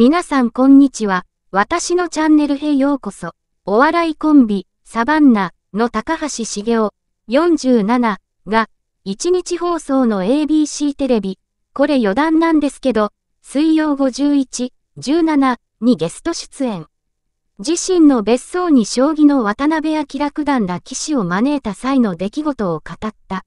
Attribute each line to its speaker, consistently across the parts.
Speaker 1: 皆さんこんにちは。私のチャンネルへようこそ。お笑いコンビ、サバンナの高橋茂雄47が、1日放送の ABC テレビ、これ余談なんですけど、水曜51、17にゲスト出演。自身の別荘に将棋の渡辺明九段ら騎士を招いた際の出来事を語った。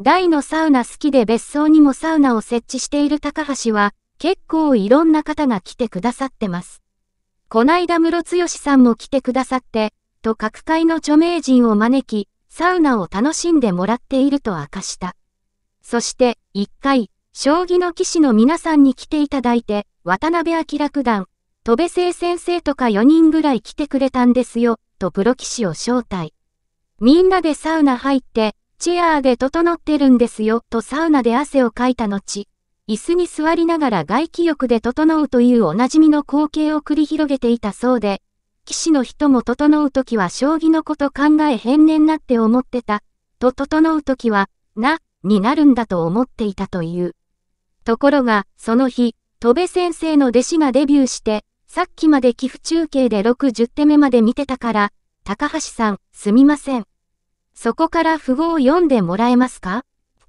Speaker 1: 大のサウナ好きで別荘にもサウナを設置している高橋は、結構いろんな方が来てくださってます。こないだ室剛さんも来てくださって、と各界の著名人を招き、サウナを楽しんでもらっていると明かした。そして、一回、将棋の棋士の皆さんに来ていただいて、渡辺明九段、戸部聖先生とか4人ぐらい来てくれたんですよ、とプロ棋士を招待。みんなでサウナ入って、チェアーで整ってるんですよ、とサウナで汗をかいた後、椅子に座りながら外気浴で整うというおなじみの光景を繰り広げていたそうで、騎士の人も整うときは将棋のこと考え変年なって思ってた、と整うときは、な、になるんだと思っていたという。ところが、その日、戸部先生の弟子がデビューして、さっきまで寄付中継で60手目まで見てたから、高橋さん、すみません。そこから符号を読んでもらえますかっ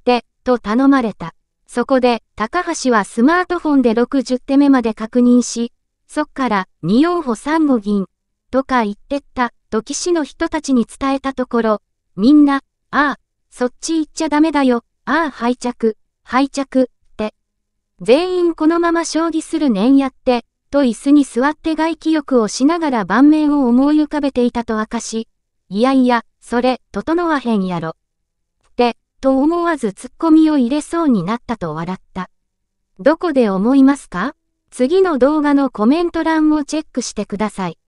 Speaker 1: て、と頼まれた。そこで、高橋はスマートフォンで60手目まで確認し、そっから二王歩3五銀、とか言ってった、と騎士の人たちに伝えたところ、みんな、ああ、そっち行っちゃダメだよ、ああ敗着、敗着、って。全員このまま将棋するん。やって、と椅子に座って外気浴をしながら盤面を思い浮かべていたと明かし、いやいや、それ、整わへんやろ。と思わずツッコミを入れそうになったと笑った。どこで思いますか次の動画のコメント欄をチェックしてください。